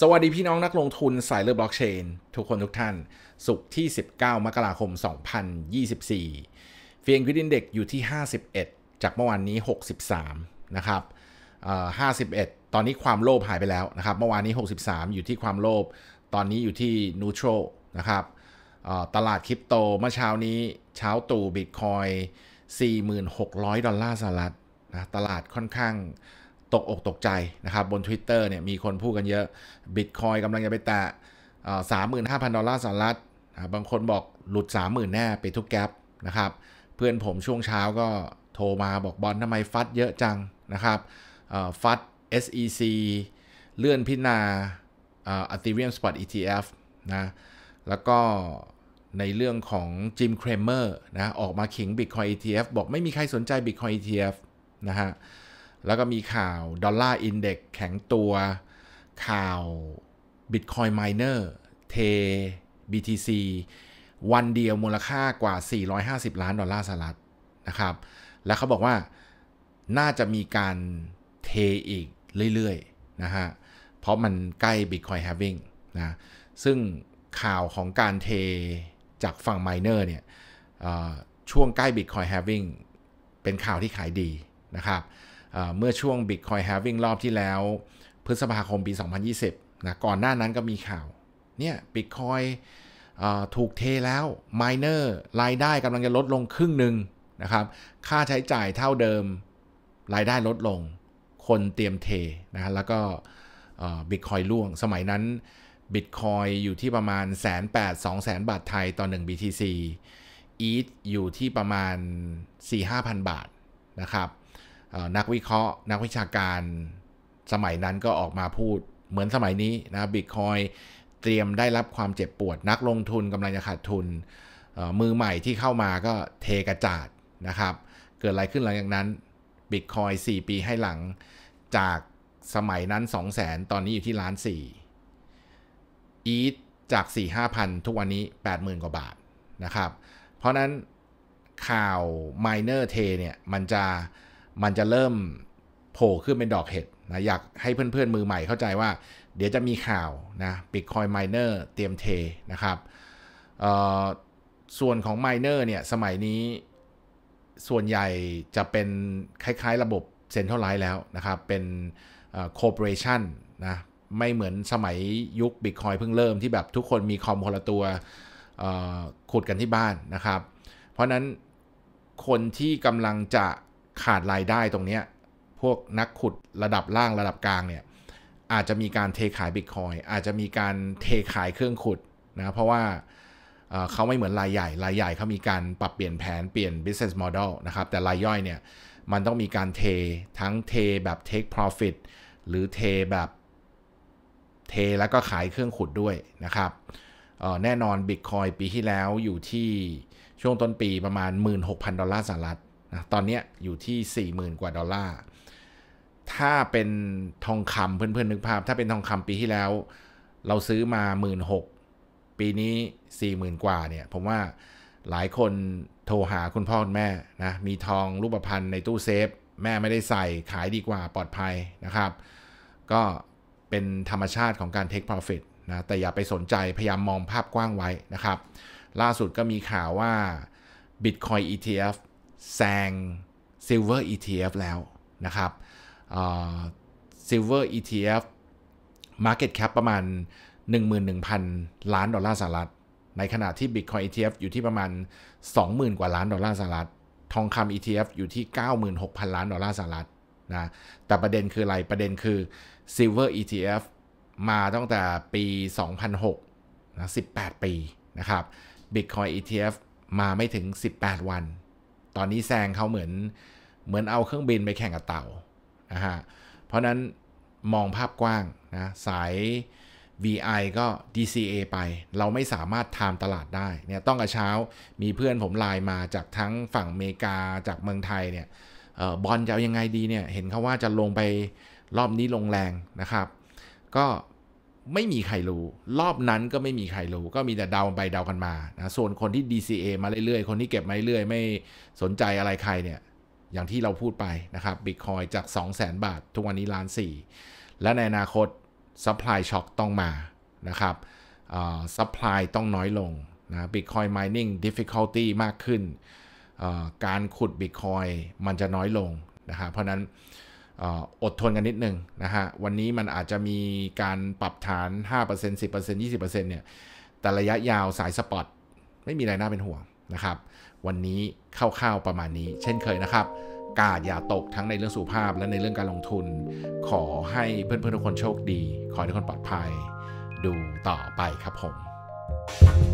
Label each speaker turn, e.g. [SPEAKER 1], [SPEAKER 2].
[SPEAKER 1] สวัสดีพี่น้อง นักลงทุนสายเลือบล็อกเชนทุกคนทุกท่านสุขที่ 19 มกราคม 2024เฟียงคิดินเด็กอยู่ที่ 51 จากเมื่อวานนี้ 63 นะครับ51 ตอนนี้ความโลภหายไปแล้วนะครับ เมื่อวานนี้ 63 อยู่ที่ความโลภตอนนี้อยู่ที่นูโตรนะครับตลาดคริปโต เมื่อเช้านี้เช้าตู่บิตคอย4,600 ดอลลาร์สหรัฐนะตลาดค่อนข้างตกอกตกใจนะครับ บน Twitter เนี่ยมีคนพูดกันเยอะ Bitcoin กำลังจะไปแตะสามหมื่นห้าพันดอลลาร์สหรัฐบางคนบอกหลุด 30,000 แน่ไปทุกแกลบนะครับเพื่อนผมช่วงเช้าก็โทรมาบอกบอลทำไมฟัดเยอะจังนะครับฟัด SEC เลื่อนพิจารณาอัติเวียมสปอต ETF นะแล้วก็ในเรื่องของจิมเครเมอร์นะออกมาขิง Bitcoin ETF บอกไม่มีใครสนใจ Bitcoin ETF นะฮะแล้วก็มีข่าว ดอลลาร์อินเด็กแข็งตัวข่าวบิตอยน์มายเนอร์เท BTC วันเดียวมูลค่ากว่า 450 ล้าน ดอลลาร์สหรัฐนะครับและเขาบอกว่าน่าจะมีการเทอีกเรื่อยๆนะฮะเพราะมันใกล้ Bitcoin Halving นะซึ่งข่าวของการเทจากฝั่งมเนอร์เนี่ยช่วงใกล้ Bitcoin Halving เป็นข่าวที่ขายดีนะครับเมื่อช่วง Bitcoin Halving รอบที่แล้ว พฤษภาคมปี 2020นะก่อนหน้านั้นก็มีข่าวเนี่ยบิตคอยถูกเทแล้วมายเนอรายได้กำลังจะลดลงครึ่งหนึ่งนะครับ ค่าใช้จ่ายเท่าเดิมรายได้ลดลงคนเตรียมเทนะแล้วก็บิตคอยล่วง สมัยนั้นบิตคอยอยู่ที่ประมาณแสนแปดสองแสนบาทไทยต่อ 1 BTC อีทอยู่ที่ประมาณ 4-5,000 บาทนะครับนักวิเคราะห์ นักวิชาการสมัยนั้นก็ออกมาพูดเหมือนสมัยนี้นะบิตคอยเตรียมได้รับความเจ็บปวดนักลงทุนกำลังจะขาดทุน มือใหม่ที่เข้ามาก็เทกระจาดนะครับ เกิดอะไรขึ้นหลังจากนั้นบิตคอย4ปีให้หลังจากสมัยนั้น 2 0 0แสนตอนนี้อยู่ที่ล้าน4อีทจาก 4 5 0 0 0 ทุกวันนี้ 80,000 กว่าบาทนะครับเพราะนั้นข่าวมเนอร์เทเนี่ยมันจะมันจะเริ่มโผล่ขึ้นเป็นดอกเห็ดนะ อยากให้เพื่อน ๆ มือใหม่เข้าใจว่า เดี๋ยวจะมีข่าวนะบิตคอยนไมเนอร์เตรียมเทนะครับส่วนของไมเนอร์เนี่ยสมัยนี้ส่วนใหญ่จะเป็นคล้ายๆ ระบบเซ็นทรัลไลท์แล้วนะครับ เป็นคอร์ปอเรชันนะ ไม่เหมือนสมัยยุคบิตคอยเพิ่งเริ่มที่แบบทุกคนมีคอมคนละตัวขุดกันที่บ้านนะครับ เพราะนั้นคนที่กำลังจะขาดรายได้ตรงนี้พวกนักขุดระดับล่างระดับกลางเนี่ยอาจจะมีการเทขายบิตคอยอาจจะมีการเทขายเครื่องขุดนะเพราะว่าเขาไม่เหมือนรายใหญ่รายใหญ่เขามีการปรับเปลี่ยนแผนเปลี่ยน business model นะครับแต่รายย่อยเนี่ยมันต้องมีการเททั้งเทแบบ take profit หรือเทแบบเทแล้วก็ขายเครื่องขุดด้วยนะครับแน่นอน Bitcoin ปีที่แล้วอยู่ที่ช่วงต้นปีประมาณ16,000ดอลลาร์สหรัฐนะตอนนี้อยู่ที่ 40,000 กว่า ดอลลาร์ ถ้าเป็นทองคำเพื่อนๆ นึกภาพ ถ้าเป็นทองคำปีที่แล้ว เราซื้อมา 1 6ื่นปีนี้ 40,000 กว่าเนี่ยผมว่าหลายคนโทรหาคุณพ่อคุณแม่นะมีทองรูปพรรณในตู้เซฟ แม่ไม่ได้ใส่ขายดีกว่าปลอดภัยนะครับ ก็เป็นธรรมชาติของการ take profit นะแต่อย่าไปสนใจพยายามมองภาพกว้างไว้นะครับ ล่าสุดก็มีข่าวว่า Bitcoin ETF แซง Silver ETF แล้วนะครับ Silver ETF Market Cap ประมาณ 11,000 ล้านดอลลาร์สหรัฐในขณะที่ Bitcoin ETF อยู่ที่ประมาณ 20,000 กว่าล้านดอลลาร์สหรัฐทองคำ ETF อยู่ที่ 96,000 ล้านดอลลาร์สหรัฐนะแต่ประเด็นคืออะไร ประเด็นคือ Silver ETF มาตั้งแต่ปี 2006นะ18 ปีนะครับ Bitcoin ETF มาไม่ถึง 18 วันตอนนี้แซงเขาเหมือนเหมือนเอาเครื่องบินไปแข่งกับเต่านะฮะเพราะนั้นมองภาพกว้างนะสาย VI ก็ DCA ไป เราไม่สามารถทำตลาดได้เนี่ยต้องกระเช้ามีเพื่อนผมไลน์มาจากทั้งฝั่งอเมริกาจากเมืองไทยเนี่ยบอลจะเอายังไงดีเนี่ย เห็นเขาว่าจะลงไปรอบนี้ลงแรงนะครับก็ไม่มีใครรู้ รอบนั้นก็ไม่มีใครรู้ ก็มีแต่เดาไปเดากันมานะส่วนคนที่ DCA มาเรื่อยๆ คนที่เก็บมาเรื่อยๆไม่สนใจอะไรใครเนี่ยอย่างที่เราพูดไปนะครับบิตคอยจาก200,000บาท ทุกวันนี้ล้านสและในอนาคตซัพพลายช็อคต้องมา นะครับซัพพลายต้องน้อยลงนะบิตคอยมายนิ่งดิฟฟิคัลตี้มากขึ้นการขุดบิตคอยมันจะน้อยลงนะครับเพราะนั้นอดทนกัน นิดนึงนะฮะ วันนี้มันอาจจะมีการปรับฐาน 5% 10% 20%เนี่ยแต่ระยะยาวสายสปอต ไม่มีอะไรน่าเป็นห่วงนะครับ วันนี้คร่าวๆประมาณนี้ เช่นเคยนะครับ กาดอย่าตกทั้งในเรื่องสุขภาพและในเรื่องการลงทุน ขอให้เพื่อนๆ ทุกคนโชคดี ขอให้ทุกคนปลอดภัยดูต่อไปครับผม thank you